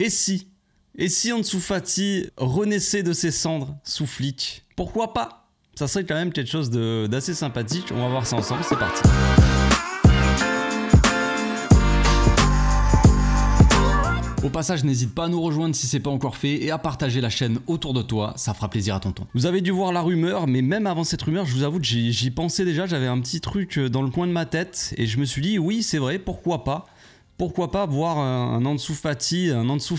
Et si Et si Ansu renaissait de ses cendres sous flic Pourquoi pas Ça serait quand même quelque chose d'assez sympathique. On va voir ça ensemble, c'est parti. Au passage, n'hésite pas à nous rejoindre si c'est pas encore fait et à partager la chaîne autour de toi, ça fera plaisir à ton tonton. Vous avez dû voir la rumeur, mais même avant cette rumeur, je vous avoue que j'y pensais déjà, j'avais un petit truc euh, dans le coin de ma tête et je me suis dit oui, c'est vrai, pourquoi pas pourquoi pas voir un, en dessous un en dessous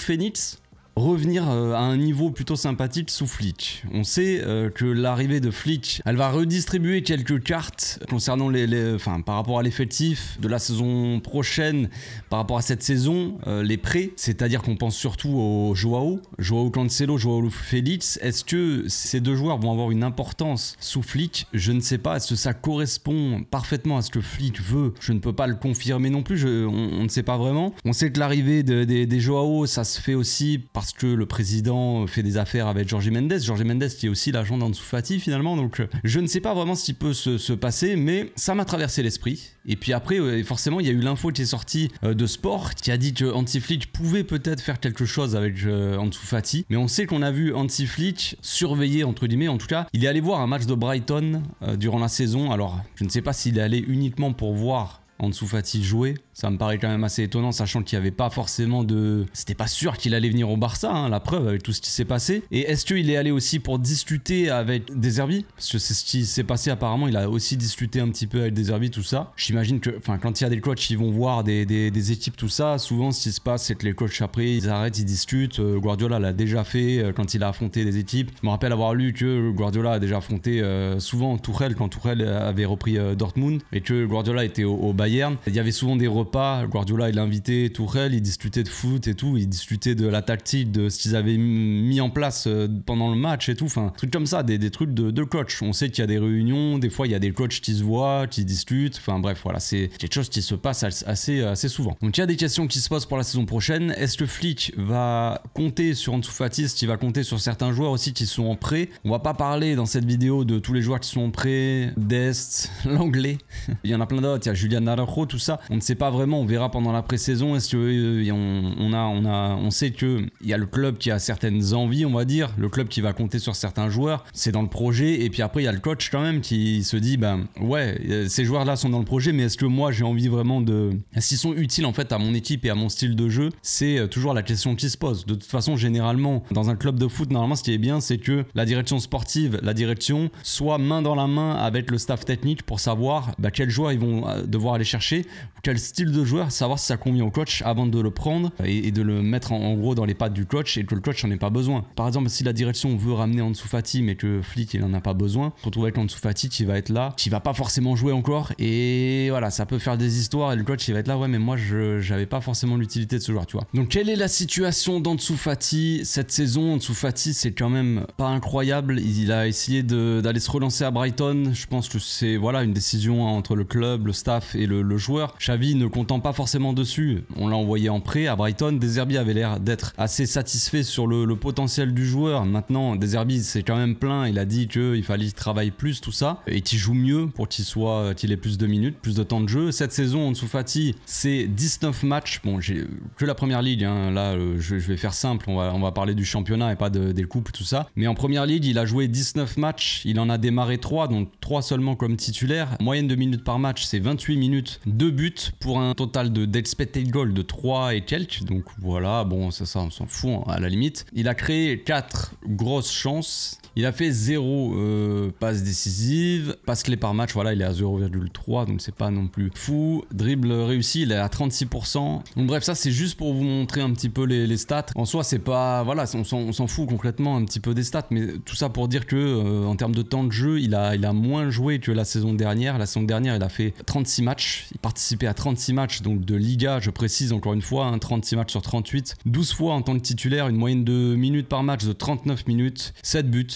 revenir euh, à un niveau plutôt sympathique sous Flick. On sait euh, que l'arrivée de Flick, elle va redistribuer quelques cartes concernant les, par rapport à l'effectif de la saison prochaine, par rapport à cette saison, euh, les prêts. C'est-à-dire qu'on pense surtout au Joao, Joao Cancelo, Joao Félix. Est-ce que ces deux joueurs vont avoir une importance sous Flick Je ne sais pas. Est-ce que ça correspond parfaitement à ce que Flick veut Je ne peux pas le confirmer non plus. on, ne sait pas vraiment. On sait que l'arrivée des Joao, ça se fait aussi par parce que le président fait des affaires avec Jorge Mendes. Jorge Mendes qui est aussi l'agent d'Antsoufati finalement. Donc euh, je ne sais pas vraiment ce qui peut se, passer, mais ça m'a traversé l'esprit. Et puis après, euh, forcément, il y a eu l'info qui est sortie euh, de Sport qui a dit que Antiflic pouvait peut-être faire quelque chose avec Ansu Mais on sait qu'on a vu Antiflic surveiller, entre guillemets, en tout cas, il est allé voir un match de Brighton durant la saison. Alors je ne sais pas s'il est allé uniquement pour voir en dessous Fatih jouer. Ça me paraît quand même assez étonnant, sachant qu'il n'y avait pas forcément de... C'était pas sûr qu'il allait venir au Barça, hein, la preuve, avec tout ce qui s'est passé. Et est-ce qu'il est allé aussi pour discuter avec Deserbi Parce que c'est ce qui s'est passé apparemment, il a aussi discuté un petit peu avec Deserbi, tout ça. J'imagine que, enfin, quand il y a des coachs, ils vont voir des, équipes, tout ça. Souvent, ce qui se passe, c'est que les coachs, après, ils arrêtent, ils discutent. Euh, Guardiola l'a déjà fait euh, quand il a affronté des équipes. Je me rappelle avoir lu que Guardiola a déjà affronté euh, souvent Tourelle, quand Tourelle avait repris Dortmund, et que Guardiola était au, au Bayern. Il y avait souvent des repas, Guardiola il l'invitait, Tourelle, ils discutaient de foot et tout, ils discutaient de la tactique, de ce qu'ils avaient mis en place euh, pendant le match et tout, enfin, trucs comme ça, des, trucs de, coach. On sait qu'il y a des réunions, des fois il y a des coachs qui se voient, qui discutent, enfin bref, voilà, c'est quelque chose qui se passe assez, assez souvent. Donc il y a des questions qui se posent pour la saison prochaine. Est-ce que Flick va compter sur Est-ce qu'il va compter sur certains joueurs aussi qui sont en prêt On va pas parler dans cette vidéo de tous les joueurs qui sont en prêt, Dest, l'anglais, il y en a plein d'autres, il y a Juliana Araujo, tout ça, on ne sait pas vraiment. On verra pendant la pré-saison. Est-ce que euh, on, a, on a, on sait que il y a le club qui a certaines envies, on va dire, le club qui va compter sur certains joueurs. C'est dans le projet. Et puis après, il y a le coach quand même qui se dit, ben ouais, euh, ces joueurs-là sont dans le projet, mais est-ce que moi j'ai envie vraiment de, s'ils sont utiles en fait à mon équipe et à mon style de jeu, c'est euh, toujours la question qui se pose. De toute façon, généralement, dans un club de foot, normalement, ce qui est bien, c'est que la direction sportive, la direction, soit main dans la main avec le staff technique pour savoir ben, quels joueurs ils vont devoir aller chercher, quel style de joueur, savoir si ça convient au coach avant de le prendre et, de le mettre en, gros dans les pattes du coach et que le coach n'en ait pas besoin. Par exemple, si la direction veut ramener Ansu Fati mais que Flick il n'en a pas besoin, on se retrouve avec Ansu Fati qui va être là, qui va pas forcément jouer encore et voilà, ça peut faire des histoires et le coach il va être là, ouais mais moi je j'avais pas forcément l'utilité de ce joueur, tu vois. Donc quelle est la situation d'Ansu Fati cette saison Ansu Fati c'est quand même pas incroyable, il a essayé d'aller se relancer à Brighton, je pense que c'est voilà une décision entre le club, le staff et le le, joueur. Xavi ne comptant pas forcément dessus, on l'a envoyé en prêt à Brighton. Deserbi avait l'air d'être assez satisfait sur le, potentiel du joueur. Maintenant, Deserbi c'est quand même plein. Il a dit qu'il fallait qu'il travaille plus, tout ça, et qu'il joue mieux pour qu'il soit, qu'il ait plus de minutes, plus de temps de jeu. Cette saison, Ansu Fati, c'est 19 matchs. Bon, j'ai que la première ligue. Hein. Là, euh, je, vais faire simple. On va, parler du championnat et pas des coupes, tout ça. Mais en première ligue, il a joué 19 matchs. Il en a démarré 3, donc 3 seulement comme titulaire. Moyenne de minutes par match, c'est 28 minutes deux buts pour un total de d'expected goal de 3 et quelques. Donc voilà, bon, ça, ça on s'en fout hein, à la limite. Il a créé quatre grosses chances il a fait 0 euh, passes décisives, passe clé par match, voilà, il est à 0,3, donc c'est pas non plus fou. Dribble réussi, il est à 36%. Donc bref, ça c'est juste pour vous montrer un petit peu les, stats. En soi, c'est pas, voilà, on s'en fout complètement un petit peu des stats, mais tout ça pour dire que euh, en termes de temps de jeu, il a, il a moins joué que la saison dernière. La saison dernière, il a fait 36 matchs, il participait à 36 matchs, donc de Liga, je précise encore une fois, 36 hein, matchs sur 38, 12 fois en tant que titulaire, une moyenne de minutes par match de 39 minutes, 7 buts,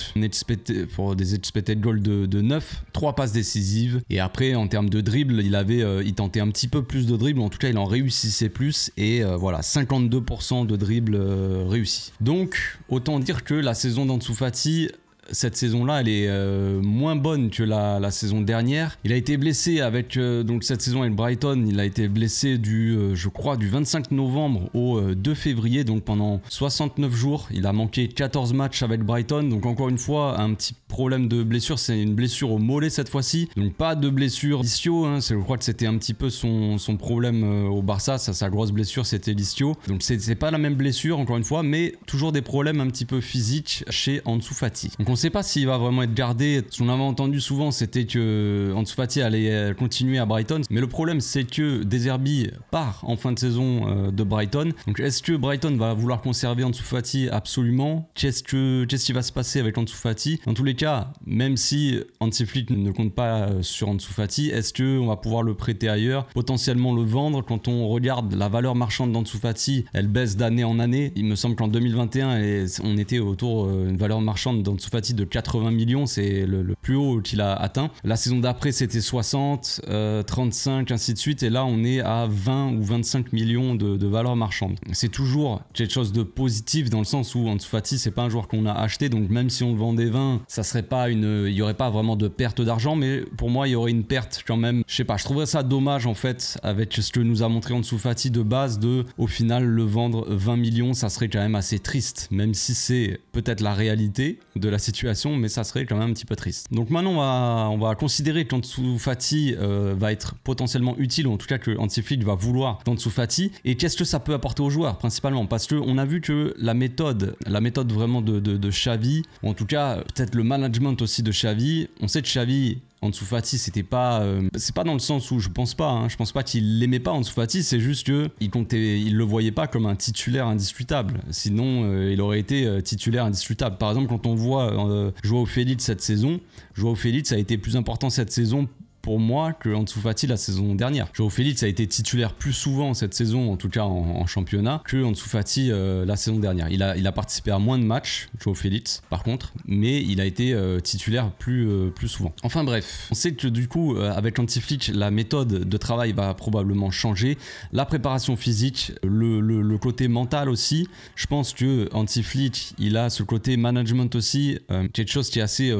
pour des expected goals de, 9, 3 passes décisives. Et après, en termes de dribble, il avait, euh, il tentait un petit peu plus de dribble, en tout cas, il en réussissait plus. Et euh, voilà, 52% de dribble euh, réussi. Donc, autant dire que la saison d'Ansu cette saison-là, elle est euh, moins bonne que la, saison dernière. Il a été blessé avec euh, donc cette saison avec Brighton. Il a été blessé du, euh, je crois, du 25 novembre au 2 février, donc pendant 69 jours. Il a manqué 14 matchs avec Brighton. Donc encore une fois, un petit problème de blessure. C'est une blessure au mollet cette fois-ci. Donc pas de blessure d'Istio. Hein. Je crois que c'était un petit peu son, son problème au Barça. sa grosse blessure, c'était l'Istio. Donc c'est pas la même blessure encore une fois, mais toujours des problèmes un petit peu physiques chez Ansu Fati. Donc sais pas s'il va vraiment être gardé. Ce qu'on avait entendu souvent, c'était que Ansu allait euh, continuer à Brighton. Mais le problème, c'est que Deserbi part en fin de saison euh, de Brighton. Donc, est-ce que Brighton va vouloir conserver Ansu Absolument. Qu'est-ce que ce qui va se passer avec Ansu Dans tous les cas, même si Antiflick ne compte pas euh, sur Ansu est-ce qu'on va pouvoir le prêter ailleurs, potentiellement le vendre Quand on regarde la valeur marchande d'Ansu elle baisse d'année en année. Il me semble qu'en 2021, on était autour d'une valeur marchande d'Ansu de 80 millions, c'est le, plus haut qu'il a atteint. La saison d'après, c'était 60, 35, euh, ainsi de suite. Et là, on est à 20 ou 25 millions de, de valeur marchande. C'est toujours quelque chose de positif dans le sens où Ansu Fati, c'est pas un joueur qu'on a acheté. Donc, même si on le vendait 20, ça serait pas une, il y aurait pas vraiment de perte d'argent. Mais pour moi, il y aurait une perte quand même. Je sais pas, je trouverais ça dommage en fait avec ce que nous a montré Ansu Fati de base de au final le vendre 20 millions, ça serait quand même assez triste, même si c'est peut-être la réalité de la situation mais ça serait quand même un petit peu triste. Donc maintenant, on va, on va considérer que Fati euh, va être potentiellement utile, ou en tout cas que Antiflick va vouloir sous Fati. Et qu'est-ce que ça peut apporter aux joueurs, principalement Parce qu'on a vu que la méthode, la méthode vraiment de, de, de Xavi, ou en tout cas peut-être le management aussi de Xavi, on sait que Xavi Ansu c'était pas. Euh, c'est pas dans le sens où je pense pas. Hein. je pense pas qu'il l'aimait pas Ansu Fati. C'est juste que il comptait, il le voyait pas comme un titulaire indiscutable. Sinon, euh, il aurait été euh, titulaire indiscutable. Par exemple, quand on voit Joao Félix cette saison, Joao Félix a été plus important cette saison pour moi que Ansu la saison dernière. Joe Félix a été titulaire plus souvent cette saison, en tout cas en, championnat, que Ansu euh, la saison dernière. Il a, il a participé à moins de matchs, Joe Félix, par contre, mais il a été euh, titulaire plus, euh, plus souvent. Enfin bref, on sait que du coup, avec Antiflick, la méthode de travail va probablement changer. La préparation physique, le, côté mental aussi. Je pense que Antiflick, il a ce côté management aussi, quelque chose qui est assez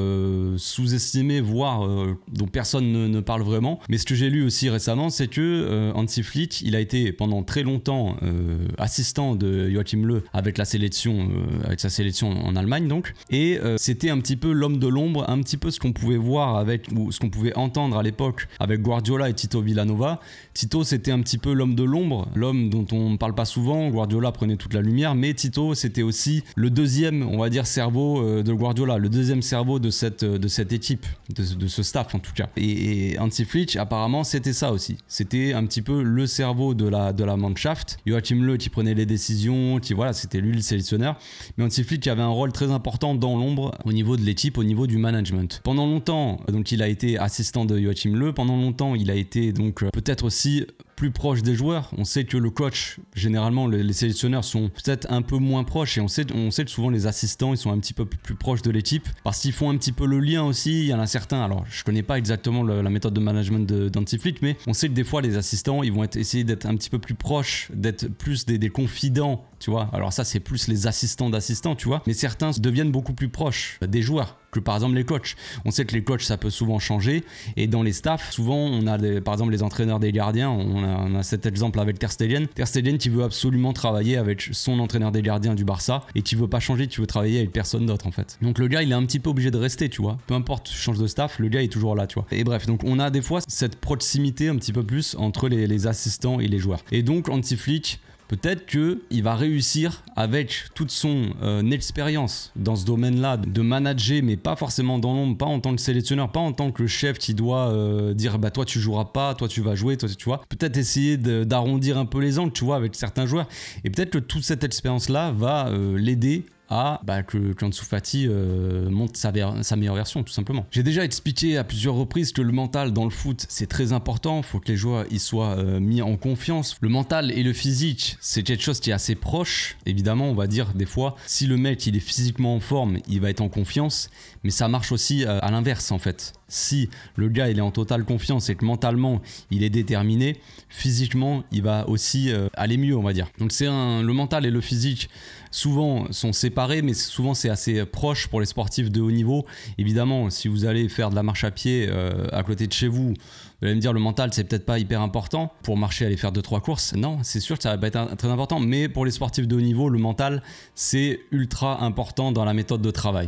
sous-estimé, voire dont personne ne parle vraiment. Mais ce que j'ai lu aussi récemment, c'est que euh, Hansi Flick, il a été pendant très longtemps euh, assistant de Joachim Löw avec la sélection, euh, avec sa sélection en Allemagne donc. Et euh, c'était un petit peu l'homme de l'ombre, un petit peu ce qu'on pouvait voir avec ou ce qu'on pouvait entendre à l'époque avec Guardiola et Tito Villanova. Tito, c'était un petit peu l'homme de l'ombre, l'homme dont on ne parle pas souvent. Guardiola prenait toute la lumière, mais Tito, c'était aussi le deuxième, on va dire, cerveau de Guardiola, le deuxième cerveau de cette, de cette équipe, de, ce staff en tout cas. et et Anti-Flitch, apparemment, c'était ça aussi. C'était un petit peu le cerveau de la, de la Mannschaft. Joachim Le qui prenait les décisions, qui voilà, c'était lui le sélectionneur. Mais Anti-Flitch avait un rôle très important dans l'ombre au niveau de l'équipe, au niveau du management. Pendant longtemps, donc il a été assistant de Joachim Le, Pendant longtemps, il a été donc euh, peut-être aussi plus proche des joueurs. On sait que le coach, généralement, les, sélectionneurs sont peut-être un peu moins proches et on sait, on sait que souvent les assistants, ils sont un petit peu plus proches de l'équipe parce qu'ils font un petit peu le lien aussi. Il y en a certains, alors je connais pas exactement la méthode de management d'Antiflick, mais on sait que des fois les assistants, ils vont essayer d'être un petit peu plus proches, d'être plus des, des confidents, tu vois. Alors ça, c'est plus les assistants d'assistants, tu vois. Mais certains deviennent beaucoup plus proches des joueurs que par exemple les coachs. On sait que les coachs ça peut souvent changer et dans les staffs souvent on a par exemple les entraîneurs des gardiens, on a, cet exemple avec Ter Stegen. Ter Stegen qui veut absolument travailler avec son entraîneur des gardiens du Barça et qui veut pas changer, tu veux travailler avec personne d'autre en fait. Donc le gars il est un petit peu obligé de rester tu vois. Peu importe, tu changes de staff, le gars est toujours là tu vois. Et bref, donc on a des fois cette proximité un petit peu plus entre les, assistants et les joueurs. Et donc anti-flic peut-être qu'il va réussir avec toute son euh, expérience dans ce domaine-là de manager, mais pas forcément dans l'ombre, pas en tant que sélectionneur, pas en tant que chef qui doit euh, dire bah toi tu joueras pas, toi tu vas jouer, toi tu vois. Peut-être essayer d'arrondir un peu les angles, tu vois, avec certains joueurs. Et peut-être que toute cette expérience-là va euh, l'aider à bah, que Kansu euh, monte sa, meilleure version, tout simplement. J'ai déjà expliqué à plusieurs reprises que le mental dans le foot, c'est très important. Il faut que les joueurs y soient euh, mis en confiance. Le mental et le physique, c'est quelque chose qui est assez proche. Évidemment, on va dire des fois, si le mec, il est physiquement en forme, il va être en confiance. Mais ça marche aussi euh, à l'inverse, en fait si le gars il est en totale confiance et que mentalement il est déterminé, physiquement il va aussi euh, aller mieux on va dire. Donc c'est le mental et le physique souvent sont séparés mais souvent c'est assez proche pour les sportifs de haut niveau. Évidemment si vous allez faire de la marche à pied euh, à côté de chez vous, vous allez me dire le mental c'est peut-être pas hyper important pour marcher aller faire 2 trois courses. Non c'est sûr que ça va pas être très important mais pour les sportifs de haut niveau le mental c'est ultra important dans la méthode de travail.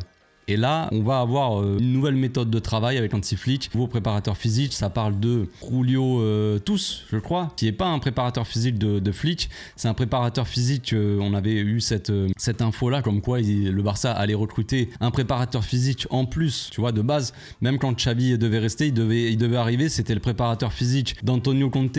Et là, on va avoir euh, une nouvelle méthode de travail avec Antiflic. Vos préparateurs physiques, ça parle de Julio euh, Tous, je crois, qui n'est pas un préparateur physique de, de flic. C'est un préparateur physique, euh, on avait eu cette, cette info-là, comme quoi le Barça allait recruter un préparateur physique en plus, tu vois, de base. Même quand Xavi devait rester, il devait, il devait arriver, c'était le préparateur physique d'Antonio Conte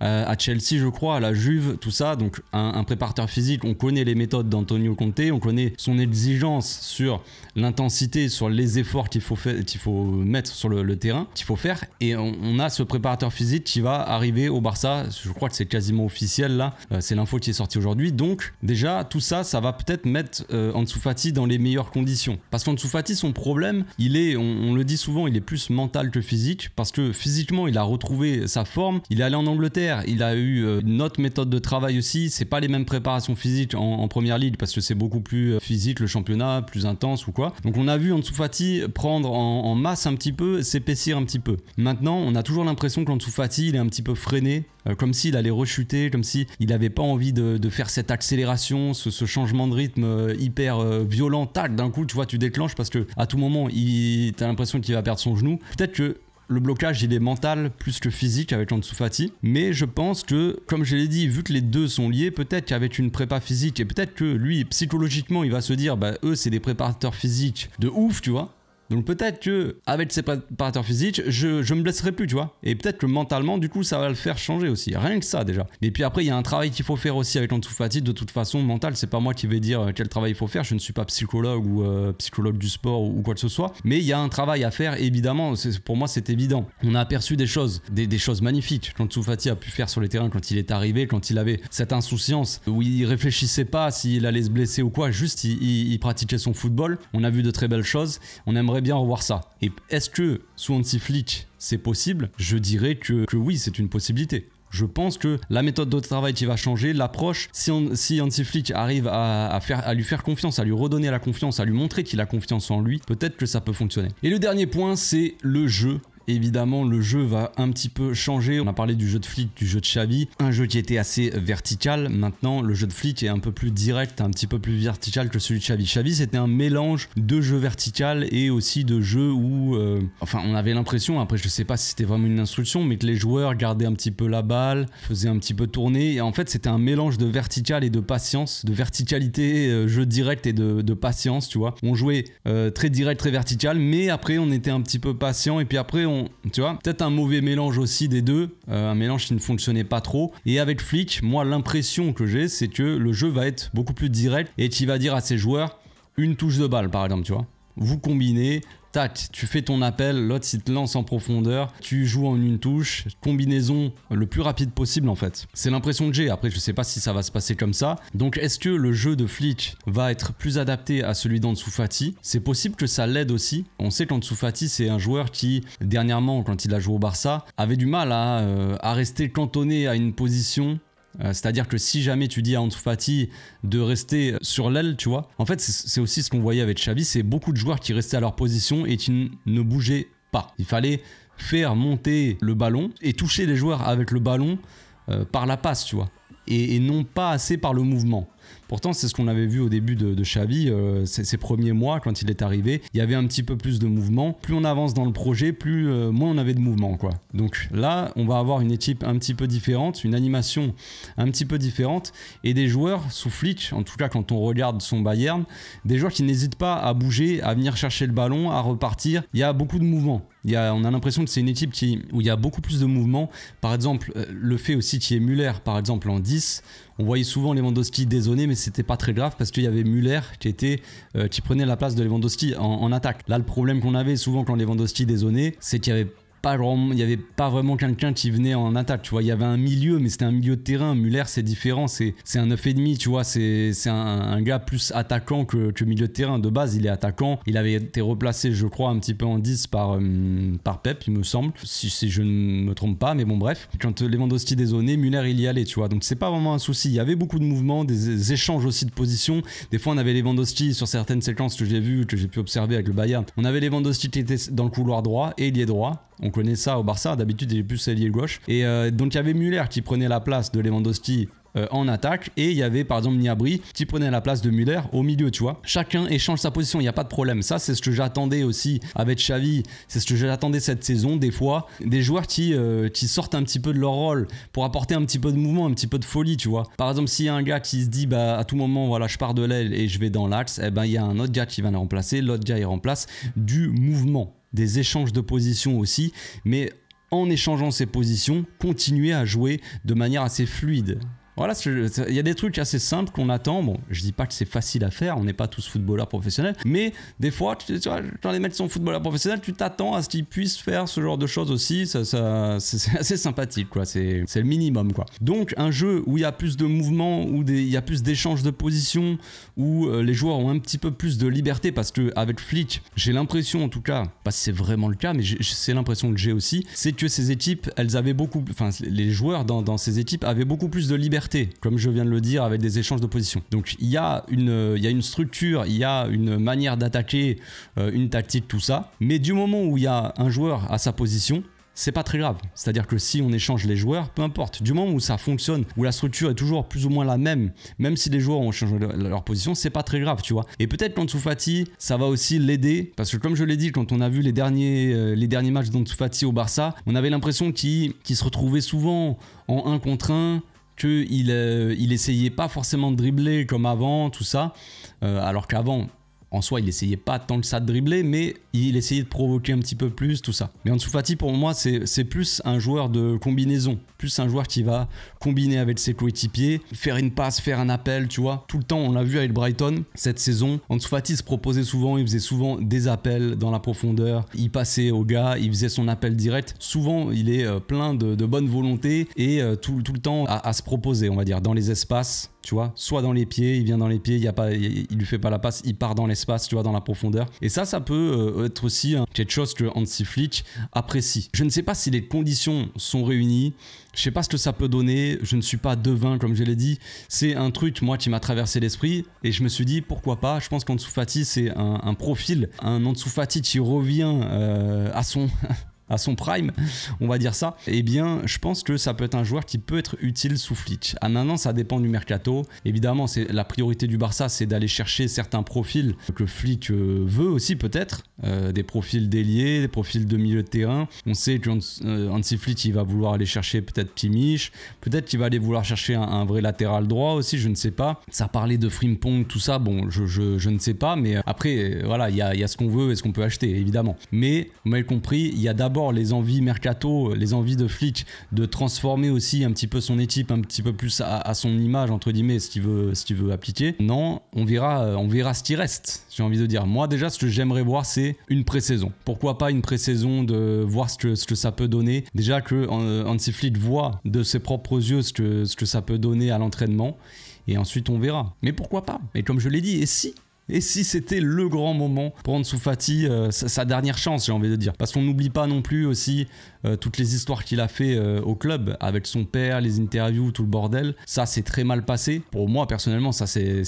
à Chelsea, je crois, à la Juve, tout ça. Donc un, un préparateur physique, on connaît les méthodes d'Antonio Conte, on connaît son exigence sur l'intensité cité sur les efforts qu'il faut, faire, faut mettre sur le, terrain, qu'il faut faire. Et on, a ce préparateur physique qui va arriver au Barça. Je crois que c'est quasiment officiel là. Euh, c'est l'info qui est sortie aujourd'hui. Donc déjà, tout ça, ça va peut-être mettre euh, dans les meilleures conditions. Parce qu'Ansoufati son problème, il est, on, le dit souvent, il est plus mental que physique. Parce que physiquement, il a retrouvé sa forme. Il est allé en Angleterre. Il a eu euh, une notre méthode de travail aussi. C'est pas les mêmes préparations physiques en, en première ligue parce que c'est beaucoup plus euh, physique le championnat, plus intense ou quoi. Donc, donc on a vu Ansufati prendre en, masse un petit peu, s'épaissir un petit peu. Maintenant, on a toujours l'impression que il est un petit peu freiné, euh, comme s'il allait rechuter, comme s'il n'avait pas envie de, faire cette accélération, ce, changement de rythme euh, hyper euh, violent. Tac, d'un coup, tu vois, tu déclenches parce que à tout moment, tu as l'impression qu'il va perdre son genou. Peut-être que le blocage il est mental plus que physique avec Ansu Mais je pense que, comme je l'ai dit, vu que les deux sont liés, peut-être qu'avec une prépa physique et peut-être que lui, psychologiquement, il va se dire, bah eux, c'est des préparateurs physiques de ouf, tu vois. Donc peut-être que avec ces préparateurs physiques, je, je me blesserai plus, tu vois. Et peut-être que mentalement, du coup, ça va le faire changer aussi. Rien que ça déjà. Et puis après, il y a un travail qu'il faut faire aussi avec l'antifatigue. De toute façon, mental, c'est pas moi qui vais dire euh, quel travail il faut faire. Je ne suis pas psychologue ou euh, psychologue du sport ou, quoi que ce soit. Mais il y a un travail à faire, évidemment. Pour moi, c'est évident. On a aperçu des choses, des, choses magnifiques qu'Antoufati a pu faire sur les terrains quand il est arrivé, quand il avait cette insouciance où il réfléchissait pas s'il allait se blesser ou quoi. Juste, il, il pratiquait son football. On a vu de très belles choses. On aimerait bien revoir ça. Et est-ce que sous Antiflick, c'est possible Je dirais que, oui, c'est une possibilité. Je pense que la méthode de travail qui va changer, l'approche, si, on, Antiflick arrive à, faire, à lui faire confiance, à lui redonner la confiance, à lui montrer qu'il a confiance en lui, peut-être que ça peut fonctionner. Et le dernier point, c'est le jeu Évidemment, le jeu va un petit peu changer. On a parlé du jeu de flic, du jeu de Chavi, un jeu qui était assez vertical. Maintenant, le jeu de flic est un peu plus direct, un petit peu plus vertical que celui de Chavi. Chavi, c'était un mélange de jeu vertical et aussi de jeu où, euh, enfin, on avait l'impression, après, je sais pas si c'était vraiment une instruction, mais que les joueurs gardaient un petit peu la balle, faisaient un petit peu tourner. Et en fait, c'était un mélange de vertical et de patience, de verticalité, euh, jeu direct et de, patience, tu vois. On jouait euh, très direct, très vertical, mais après, on était un petit peu patient et puis après, on tu vois, peut-être un mauvais mélange aussi des deux, euh, un mélange qui ne fonctionnait pas trop. Et avec Flick, moi, l'impression que j'ai, c'est que le jeu va être beaucoup plus direct et qui va dire à ses joueurs une touche de balle, par exemple, tu vois vous combinez, tac, tu fais ton appel, l'autre il te lance en profondeur, tu joues en une touche, combinaison le plus rapide possible en fait. C'est l'impression que j'ai, après je sais pas si ça va se passer comme ça. Donc est-ce que le jeu de flic va être plus adapté à celui d'Ansoufati C'est possible que ça l'aide aussi. On sait qu'Ansoufati c'est un joueur qui, dernièrement quand il a joué au Barça, avait du mal à euh, rester cantonné à une position euh, c'est-à-dire que si jamais tu dis à Antofati de rester sur l'aile, tu vois, en fait c'est aussi ce qu'on voyait avec Xavi, c'est beaucoup de joueurs qui restaient à leur position et qui ne bougeaient pas. Il fallait faire monter le ballon et toucher les joueurs avec le ballon euh, par la passe, tu vois, et non pas assez par le mouvement. Pourtant, c'est ce qu'on avait vu au début de, de Xavi, ses, euh, premiers mois quand il est arrivé. Il y avait un petit peu plus de mouvement. Plus on avance dans le projet, plus euh, moins on avait de mouvement, quoi. Donc là, on va avoir une équipe un petit peu différente, une animation un petit peu différente et des joueurs sous flic, en tout cas quand on regarde son Bayern, des joueurs qui n'hésitent pas à bouger, à venir chercher le ballon, à repartir. Il y a beaucoup de mouvement. Il y a, on a l'impression que c'est une équipe qui, où il y a beaucoup plus de mouvements. Par exemple, euh, le fait aussi qu'il y ait Muller, par exemple, en 10, on voyait souvent Lewandowski dézonné, mais c'était pas très grave parce qu'il y avait Muller qui était euh, qui prenait la place de Lewandowski en, attaque. Là, le problème qu'on avait souvent quand Lewandowski dézonnait, c'est qu'il y avait pas vraiment, il y avait pas vraiment quelqu'un qui venait en attaque, tu vois. Il y avait un milieu, mais c'était un milieu de terrain. Muller, c'est différent, c'est un 9,5, tu vois. C'est un, un, gars plus attaquant que, que, milieu de terrain. De base, il est attaquant. Il avait été replacé, je crois, un petit peu en 10 par, euh, par Pep, il me semble. Si, je ne me trompe pas, mais bon, bref. Quand Lewandowski dézonnait, Muller, il y allait, tu vois. Donc c'est pas vraiment un souci. Il y avait beaucoup de mouvements, des, échanges aussi de position. Des fois, on avait Lewandowski sur certaines séquences que j'ai vu que j'ai pu observer avec le Bayern. On avait Lewandowski qui était dans le couloir droit et il est droit connaît ça au Barça. D'habitude, j'ai est plus ailier gauche. Et euh, donc, il y avait Muller qui prenait la place de Lewandowski euh, en attaque et il y avait par exemple Niabri qui prenait la place de Muller au milieu tu vois chacun échange sa position il n'y a pas de problème ça c'est ce que j'attendais aussi avec Xavi c'est ce que j'attendais cette saison des fois des joueurs qui, euh, qui sortent un petit peu de leur rôle pour apporter un petit peu de mouvement un petit peu de folie tu vois par exemple s'il y a un gars qui se dit bah, à tout moment voilà je pars de l'aile et je vais dans l'axe eh ben il y a un autre gars qui va le remplacer l'autre gars il remplace du mouvement des échanges de positions aussi, mais en échangeant ces positions, continuer à jouer de manière assez fluide. Voilà, il y a des trucs assez simples qu'on attend. Bon, je dis pas que c'est facile à faire, on n'est pas tous footballeurs professionnels, mais des fois, tu, quand les mecs sont footballeurs professionnels, tu t'attends à ce qu'ils puissent faire ce genre de choses aussi. Ça, c'est assez sympathique, quoi. C'est le minimum, quoi. Donc, un jeu où il y a plus de mouvements où il y a plus d'échanges de positions où euh, les joueurs ont un petit peu plus de liberté, parce que avec Flick, j'ai l'impression, en tout cas, pas si c'est vraiment le cas, mais c'est l'impression que j'ai aussi, c'est que ces équipes, elles avaient beaucoup, enfin, les joueurs dans, dans ces équipes avaient beaucoup plus de liberté comme je viens de le dire, avec des échanges de position. Donc il y, a une, a une structure, il y a une manière d'attaquer, euh, une tactique, tout ça. Mais du moment où il y a un joueur à sa position, c'est pas très grave. C'est-à-dire que si on échange les joueurs, peu importe, du moment où ça fonctionne, où la structure est toujours plus ou moins la même, même si les joueurs ont changé leur position, c'est pas très grave, tu vois. Et peut-être que ça va aussi l'aider, parce que comme je l'ai dit, quand on a vu les derniers, euh, les derniers matchs d'Antsufati au Barça, on avait l'impression qu'il se retrouvait souvent en 1 contre 1, qu'il euh, il essayait pas forcément de dribbler comme avant, tout ça, euh, alors qu'avant, en soi, il essayait pas tant que ça de dribbler, mais il essayait de provoquer un petit peu plus, tout ça. Mais Ansu Fati, pour moi, c'est plus un joueur de combinaison, plus un joueur qui va combiner avec ses coéquipiers, faire une passe, faire un appel, tu vois. Tout le temps, on l'a vu avec Brighton cette saison. Ansu Fati se proposait souvent, il faisait souvent des appels dans la profondeur, il passait au gars, il faisait son appel direct. Souvent, il est euh, plein de, de bonne volonté et euh, tout, le temps à, se proposer, on va dire, dans les espaces, tu vois. Soit dans les pieds, il vient dans les pieds, il, y a pas, il, lui fait pas la passe, il part dans l'espace tu vois, dans la profondeur. Et ça, ça peut euh, être aussi hein, quelque chose que Hansi Flick apprécie. Je ne sais pas si les conditions sont réunies. Je sais pas ce que ça peut donner, je ne suis pas devin comme je l'ai dit, c'est un truc moi qui m'a traversé l'esprit et je me suis dit pourquoi pas, je pense fatigue c'est un, un, profil, un fatigue qui revient euh, à son à son prime, on va dire ça, eh bien, je pense que ça peut être un joueur qui peut être utile sous Flick. À ah, maintenant, ça dépend du mercato. Évidemment, c'est la priorité du Barça, c'est d'aller chercher certains profils que Flick euh, veut aussi peut-être, euh, des profils déliés des profils de milieu de terrain. On sait que euh, Hansi Flick, il va vouloir aller chercher peut-être Pimich, peut-être qu'il va aller vouloir chercher un, vrai latéral droit aussi, je ne sais pas. Ça parlait de Frimpong, tout ça, bon, je, ne sais pas, mais euh, après, voilà, il y a, ce qu'on veut et ce qu'on peut acheter, évidemment. Mais, vous m'avez compris, il y a d'abord d'abord les envies mercato, les envies de Flick de transformer aussi un petit peu son équipe un petit peu plus à, son image entre guillemets, ce qu'il veut, ce veut appliquer. Non, on verra, euh, on verra ce qui reste. J'ai envie de dire. Moi déjà, ce que j'aimerais voir, c'est une pré-saison. Pourquoi pas une pré-saison de voir ce que, ça peut donner. Déjà que euh, Hansi Flick voit de ses propres yeux ce que, ce que ça peut donner à l'entraînement et ensuite on verra. Mais pourquoi pas Mais comme je l'ai dit, et si et si c'était le grand moment pour rendre euh, sa, dernière chance, j'ai envie de dire. Parce qu'on n'oublie pas non plus aussi euh, toutes les histoires qu'il a fait euh, au club, avec son père, les interviews, tout le bordel. Ça, c'est très mal passé. Pour moi, personnellement, ça, c'est,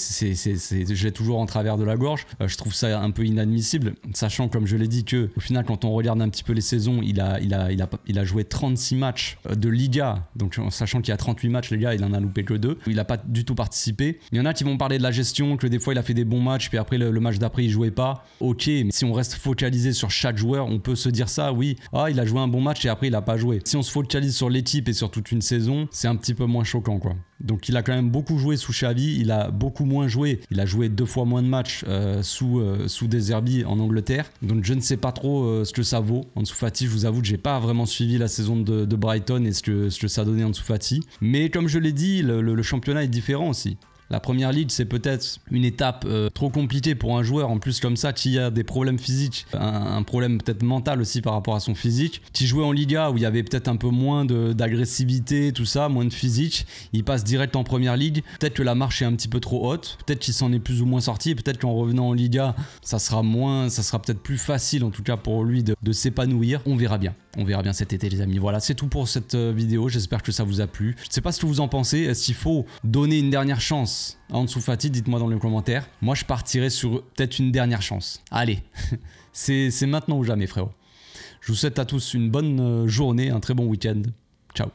toujours en travers de la gorge. je trouve ça un peu inadmissible, sachant, comme je l'ai dit, que au final, quand on regarde un petit peu les saisons, il a, il a, il a, joué 36 matchs de Liga. Donc, sachant qu'il y a 38 matchs, les gars, il en a loupé que deux. Il n'a pas du tout participé. Il y en a qui vont parler de la gestion, que des fois, il a fait des bons matchs puis après le, match d'après, il jouait pas. Ok, mais si on reste focalisé sur chaque joueur, on peut se dire ça, oui, ah, il a joué un bon match et après, il a pas joué. Si on se focalise sur l'équipe et sur toute une saison, c'est un petit peu moins choquant, quoi. Donc il a quand même beaucoup joué sous Xavi, il a beaucoup moins joué, il a joué deux fois moins de matchs euh, sous, des euh, sous en Angleterre. Donc je ne sais pas trop euh, ce que ça vaut. en dessous Fatih je vous avoue que j'ai pas vraiment suivi la saison de, Brighton et ce que, ça donnait dessous Fati. Mais comme je l'ai dit, le championnat est différent aussi. La première ligue, c'est peut-être une étape euh, trop compliquée pour un joueur, en plus comme ça, qui a des problèmes physiques, un, problème peut-être mental aussi par rapport à son physique, qui jouait en Liga où il y avait peut-être un peu moins d'agressivité, tout ça, moins de physique, il passe direct en première ligue. Peut-être que la marche est un petit peu trop haute, peut-être qu'il s'en est plus ou moins sorti, peut-être qu'en revenant en Liga, ça sera moins, ça sera peut-être plus facile en tout cas pour lui de s'épanouir. On verra bien. On verra bien cet été les amis. Voilà, c'est tout pour cette euh, vidéo. J'espère que ça vous a plu. Je ne sais pas ce que vous en pensez. Est-ce qu'il faut donner une dernière chance à Ansu Dites-moi dans les commentaires. Moi, je partirai sur peut-être une dernière chance. Allez, c'est maintenant ou jamais frérot. Je vous souhaite à tous une bonne euh, journée, un très bon week-end. Ciao